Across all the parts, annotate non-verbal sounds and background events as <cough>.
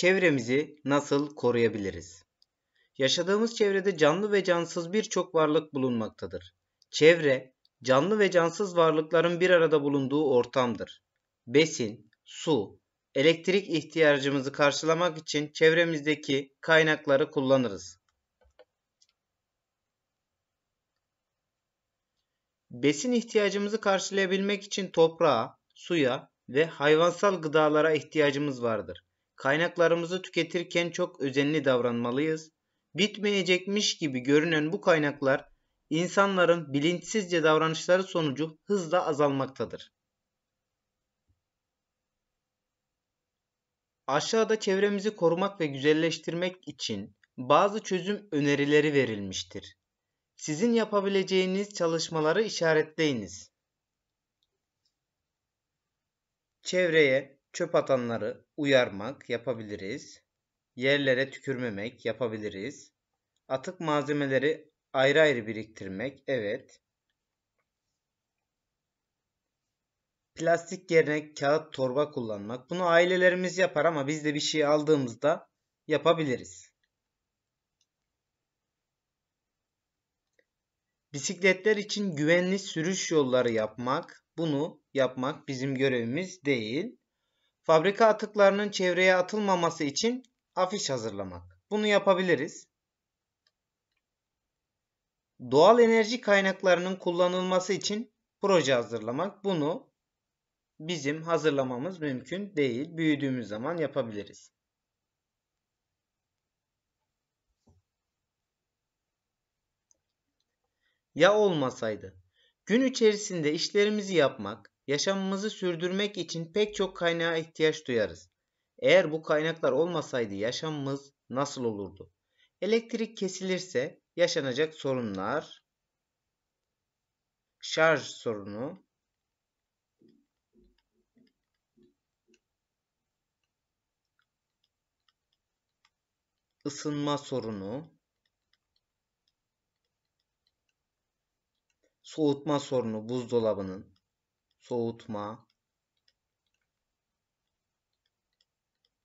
Çevremizi nasıl koruyabiliriz? Yaşadığımız çevrede canlı ve cansız birçok varlık bulunmaktadır. Çevre, canlı ve cansız varlıkların bir arada bulunduğu ortamdır. Besin, su, elektrik ihtiyacımızı karşılamak için çevremizdeki kaynakları kullanırız. Besin ihtiyacımızı karşılayabilmek için toprağa, suya ve hayvansal gıdalara ihtiyacımız vardır. Kaynaklarımızı tüketirken çok özenli davranmalıyız. Bitmeyecekmiş gibi görünen bu kaynaklar insanların bilinçsizce davranışları sonucu hızla azalmaktadır. Aşağıda çevremizi korumak ve güzelleştirmek için bazı çözüm önerileri verilmiştir. Sizin yapabileceğiniz çalışmaları işaretleyiniz. Çevreye çöp atanları, uyarmak yapabiliriz. Yerlere tükürmemek yapabiliriz. Atık malzemeleri ayrı ayrı biriktirmek evet. Plastik yerine kağıt torba kullanmak. Bunu ailelerimiz yapar ama biz de bir şey aldığımızda yapabiliriz. Bisikletler için güvenli sürüş yolları yapmak, bunu yapmak bizim görevimiz değil. Fabrika atıklarının çevreye atılmaması için afiş hazırlamak. Bunu yapabiliriz. Doğal enerji kaynaklarının kullanılması için proje hazırlamak. Bunu bizim hazırlamamız mümkün değil. Büyüdüğümüz zaman yapabiliriz. Ya olmasaydı? Gün içerisinde işlerimizi yapmak, yaşamımızı sürdürmek için pek çok kaynağa ihtiyaç duyarız. Eğer bu kaynaklar olmasaydı yaşamımız nasıl olurdu? Elektrik kesilirse yaşanacak sorunlar, şarj sorunu, ısınma sorunu, soğutma sorunu buzdolabının, soğutma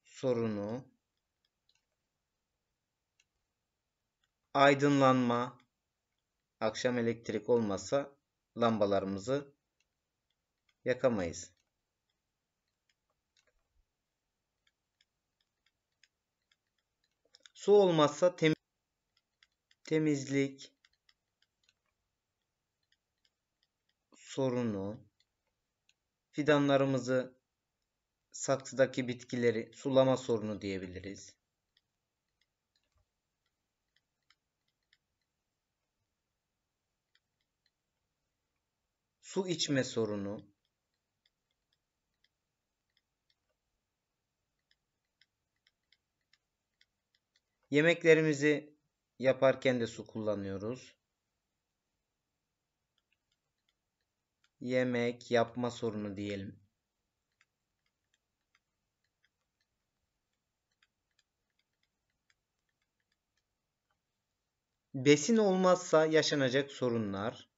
sorunu aydınlanma akşam elektrik olmasa lambalarımızı yakamayız. Su olmazsa tem temizlik sorunu fidanlarımızı, saksıdaki bitkileri sulama sorunu diyebiliriz. Su içme sorunu, Yemeklerimizi yaparken de su kullanıyoruz. yemek yapma sorunu diyelim. Besin olmazsa yaşanacak sorunlar.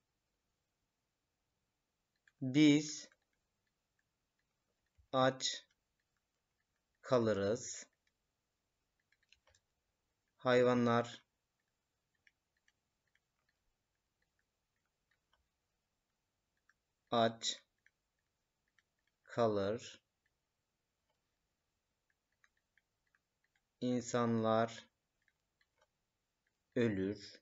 Biz aç kalırız. Hayvanlar aç kalır. insanlar ölür.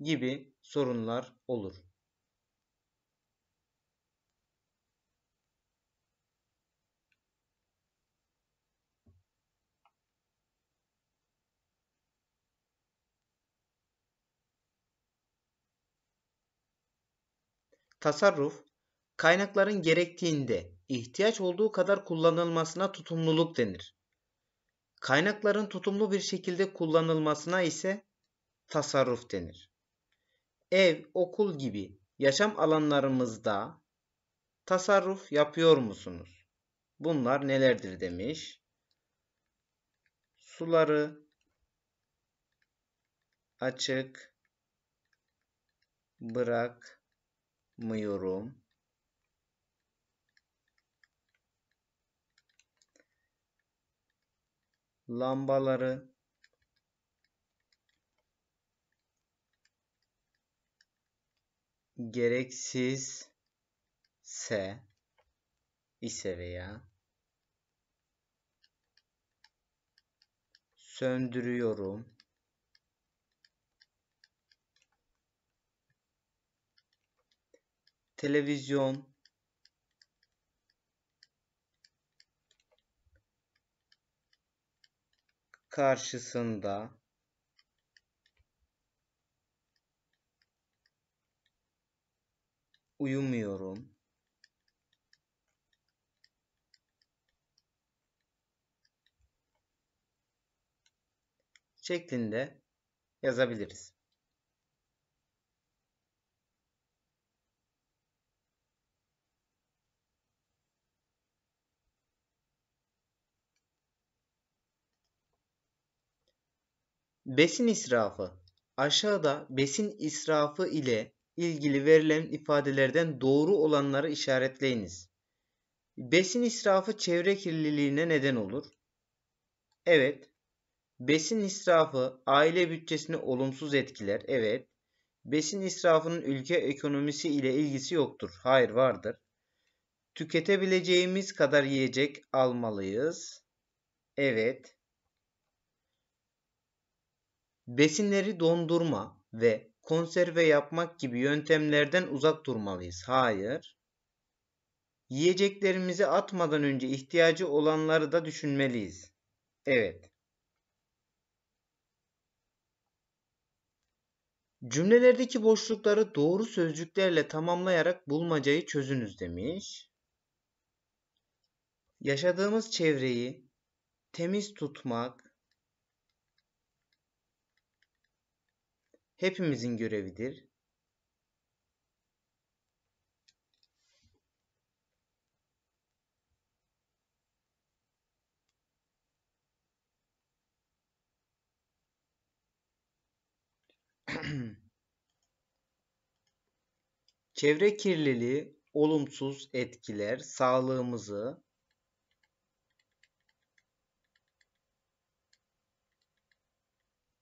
gibi sorunlar olur. tasarruf, kaynakların gerektiğinde ihtiyaç olduğu kadar kullanılmasına tutumluluk denir. Kaynakların tutumlu bir şekilde kullanılmasına ise tasarruf denir. Ev, okul gibi yaşam alanlarımızda tasarruf yapıyor musunuz? Bunlar nelerdir demiş. Suları açık bırak yapmıyorum. Lambaları gereksizse ise veya söndürüyorum. televizyon karşısında uyumuyorum. şeklinde yazabiliriz. Besin israfı. Aşağıda besin israfı ile ilgili verilen ifadelerden doğru olanları işaretleyiniz. Besin israfı çevre kirliliğine neden olur. Evet. Besin israfı aile bütçesini olumsuz etkiler. Evet. Besin israfının ülke ekonomisi ile ilgisi yoktur. Hayır vardır. Tüketebileceğimiz kadar yiyecek almalıyız. Evet. Besinleri dondurma ve konserve yapmak gibi yöntemlerden uzak durmalıyız. Hayır. Yiyeceklerimizi atmadan önce ihtiyacı olanları da düşünmeliyiz. Evet. Cümlelerdeki boşlukları doğru sözcüklerle tamamlayarak bulmacayı çözünüz demiş. Yaşadığımız çevreyi temiz tutmak, hepimizin görevidir. <clears throat> Çevre kirliliği olumsuz etkiler sağlığımızı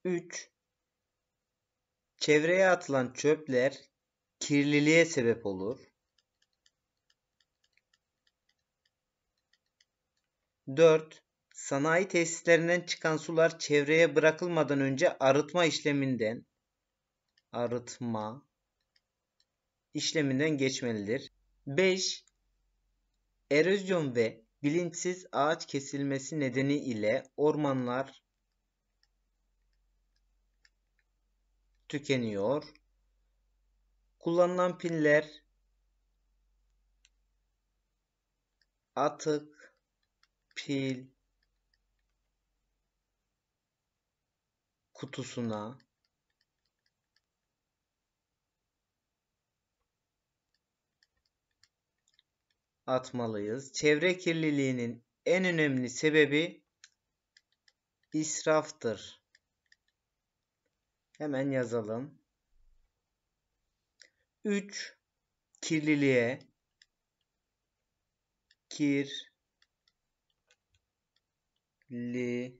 üç Çevreye atılan çöpler kirliliğe sebep olur. 4. Sanayi tesislerinden çıkan sular çevreye bırakılmadan önce arıtma işleminden arıtma işleminden geçmelidir. 5. Erozyon ve bilinçsiz ağaç kesilmesi nedeni ile ormanlar tükeniyor. Kullanılan piller atık pil kutusuna atmalıyız. Çevre kirliliğinin en önemli sebebi israftır. Hemen yazalım. 3 kirliliğe kir li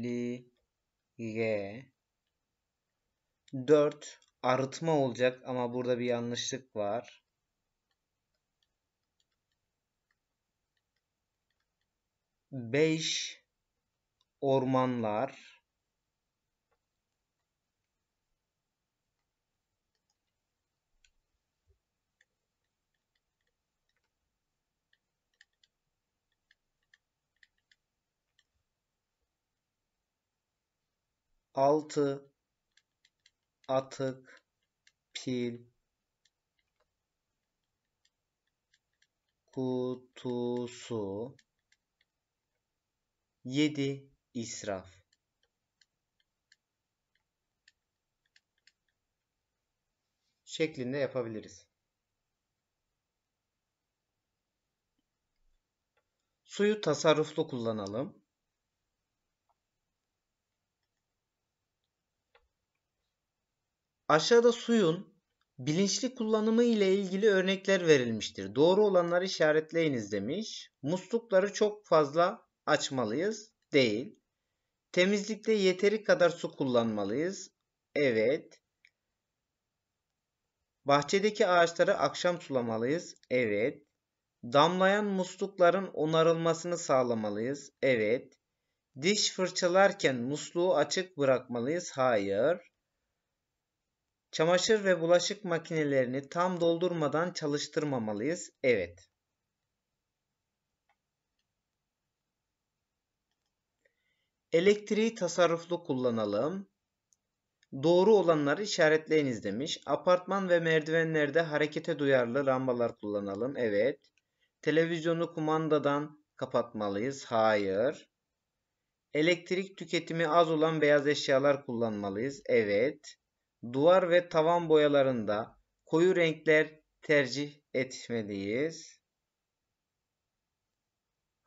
li ye 4 arıtma olacak ama burada bir yanlışlık var. 5 ormanlar altı atık pil kutusu 7 israf şeklinde yapabiliriz. Suyu tasarruflu kullanalım. Aşağıda suyun bilinçli kullanımı ile ilgili örnekler verilmiştir. Doğru olanları işaretleyiniz demiş. Muslukları çok fazla açmalıyız. Değil. Temizlikte yeteri kadar su kullanmalıyız. Evet. Bahçedeki ağaçları akşam sulamalıyız. Evet. Damlayan muslukların onarılmasını sağlamalıyız. Evet. Diş fırçalarken musluğu açık bırakmalıyız. Hayır. Çamaşır ve bulaşık makinelerini tam doldurmadan çalıştırmamalıyız. Evet. Elektriği tasarruflu kullanalım. Doğru olanları işaretleyiniz demiş. Apartman ve merdivenlerde harekete duyarlı lambalar kullanalım. Evet. Televizyonu kumandadan kapatmalıyız. Hayır. Elektrik tüketimi az olan beyaz eşyalar kullanmalıyız. Evet duvar ve tavan boyalarında koyu renkler tercih etmeliyiz.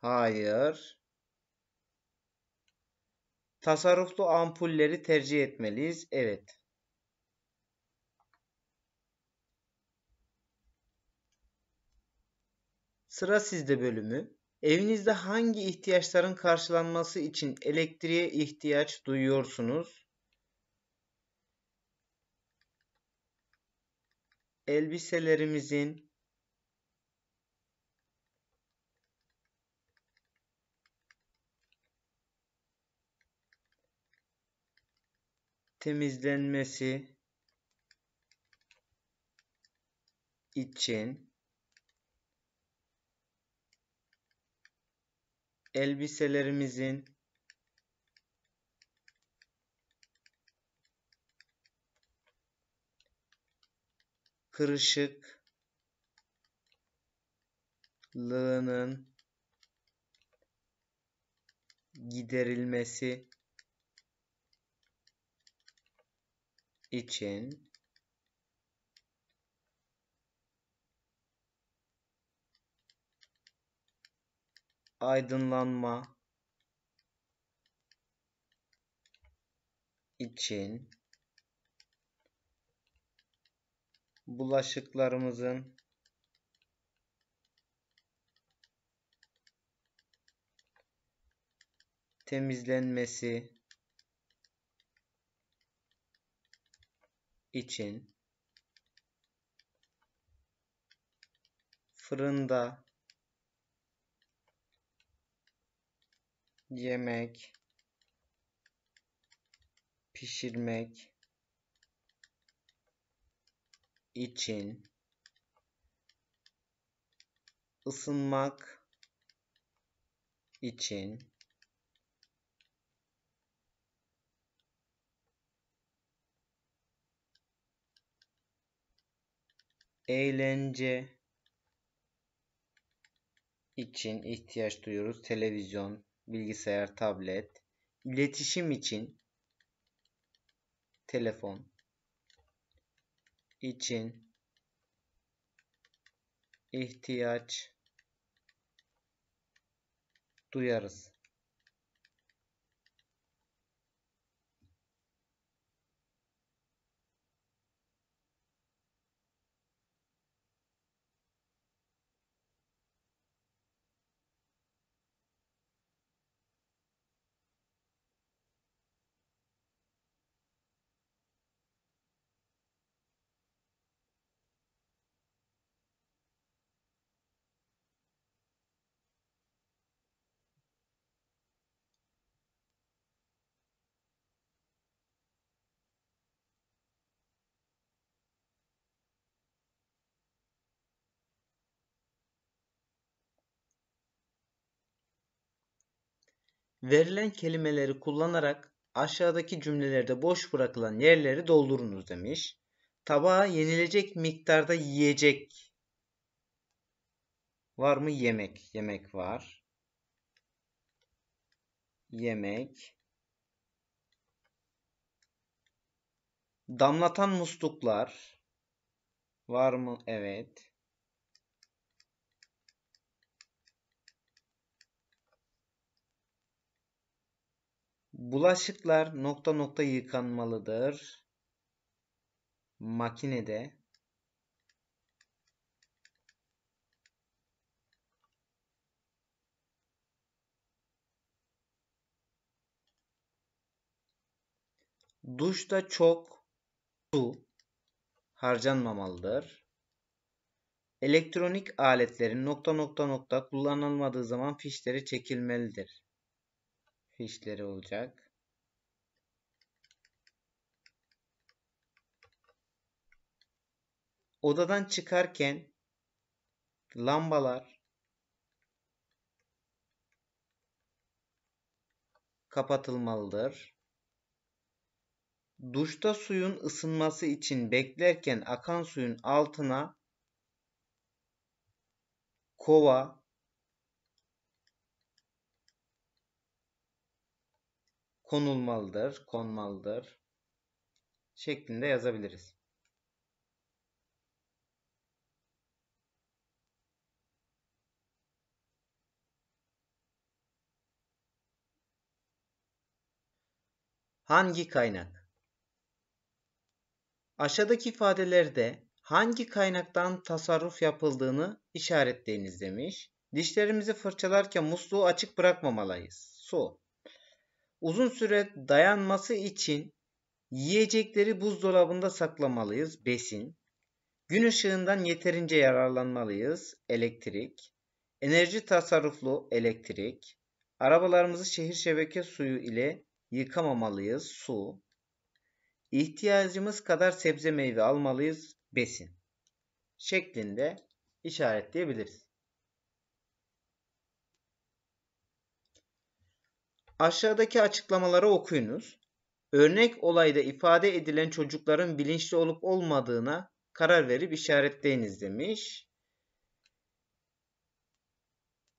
Hayır. Tasarruflu ampulleri tercih etmeliyiz. Evet. Sıra sizde bölümü. Evinizde hangi ihtiyaçların karşılanması için elektriğe ihtiyaç duyuyorsunuz? elbiselerimizin temizlenmesi için elbiselerimizin kırışıklığının giderilmesi için aydınlanma için bulaşıklarımızın temizlenmesi için fırında yemek pişirmek için ısınmak için eğlence için ihtiyaç duyuyoruz. Televizyon, bilgisayar, tablet. İletişim için telefon için ihtiyaç duyarız. Verilen kelimeleri kullanarak aşağıdaki cümlelerde boş bırakılan yerleri doldurunuz demiş. Tabağa yenilecek miktarda yiyecek var mı? Yemek. Yemek var. Yemek. Damlatan musluklar var mı? Evet. Bulaşıklar nokta nokta yıkanmalıdır. Makinede. Duşta çok su harcanmamalıdır. Elektronik aletlerin nokta nokta nokta kullanılmadığı zaman fişleri çekilmelidir işleri olacak. Odadan çıkarken lambalar kapatılmalıdır. Duşta suyun ısınması için beklerken akan suyun altına kova konulmalıdır, konmalıdır şeklinde yazabiliriz. Hangi kaynak? Aşağıdaki ifadelerde hangi kaynaktan tasarruf yapıldığını işaretleyiniz demiş. Dişlerimizi fırçalarken musluğu açık bırakmamalıyız. Su. Uzun süre dayanması için yiyecekleri buzdolabında saklamalıyız. Besin. Gün ışığından yeterince yararlanmalıyız. Elektrik. Enerji tasarruflu elektrik. Arabalarımızı şehir şebeke suyu ile yıkamamalıyız. Su. İhtiyacımız kadar sebze meyve almalıyız. Besin şeklinde işaretleyebiliriz. Aşağıdaki açıklamaları okuyunuz. Örnek olayda ifade edilen çocukların bilinçli olup olmadığına karar verip işaretleyiniz demiş.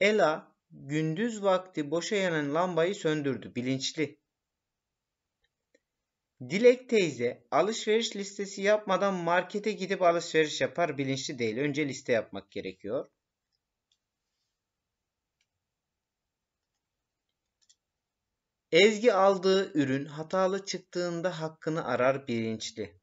Ela gündüz vakti boşa yanan lambayı söndürdü. Bilinçli. Dilek teyze alışveriş listesi yapmadan markete gidip alışveriş yapar. Bilinçli değil. Önce liste yapmak gerekiyor. Ezgi aldığı ürün hatalı çıktığında hakkını arar bilinçli.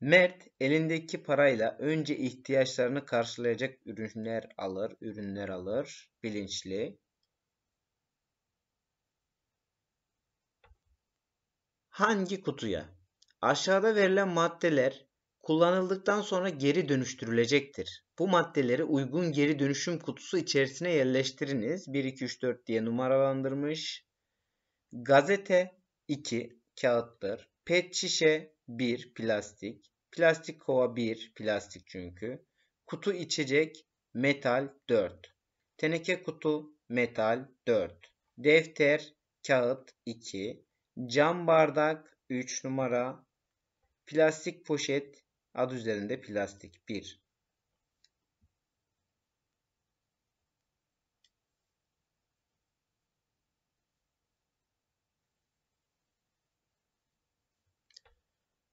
Mert elindeki parayla önce ihtiyaçlarını karşılayacak ürünler alır, ürünler alır, bilinçli. Hangi kutuya? Aşağıda verilen maddeler kullanıldıktan sonra geri dönüştürülecektir. Bu maddeleri uygun geri dönüşüm kutusu içerisine yerleştiriniz. 1, 2, 3, 4 diye numaralandırmış. Gazete 2 kağıttır. Pet şişe 1 plastik. Plastik kova 1 plastik çünkü. Kutu içecek metal 4. Teneke kutu metal 4. Defter kağıt 2. Cam bardak 3 numara. Plastik poşet adı üzerinde plastik 1.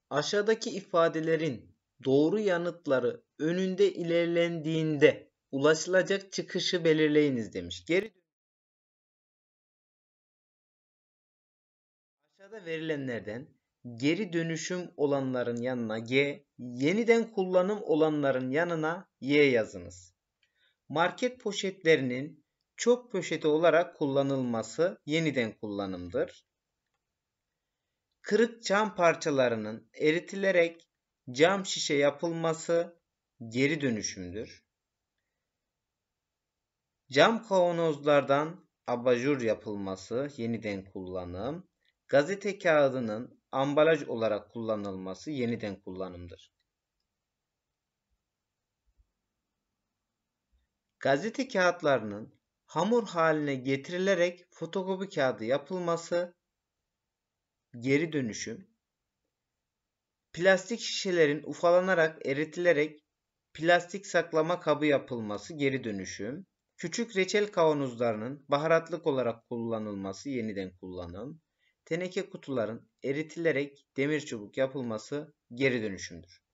aşağıdaki ifadelerin doğru yanıtları önünde ilerlendiğinde ulaşılacak çıkışı belirleyiniz demiş. Geri Aşağıda verilenlerden geri dönüşüm olanların yanına G, yeniden kullanım olanların yanına Y yazınız. Market poşetlerinin çok poşeti olarak kullanılması yeniden kullanımdır kırık cam parçalarının eritilerek cam şişe yapılması geri dönüşümdür. Cam kavanozlardan abajur yapılması yeniden kullanım. Gazete kağıdının ambalaj olarak kullanılması yeniden kullanımdır. Gazete kağıtlarının hamur haline getirilerek fotokopi kağıdı yapılması geri dönüşüm, plastik şişelerin ufalanarak eritilerek plastik saklama kabı yapılması geri dönüşüm, küçük reçel kavanozlarının baharatlık olarak kullanılması yeniden kullanım, teneke kutuların eritilerek demir çubuk yapılması geri dönüşümdür.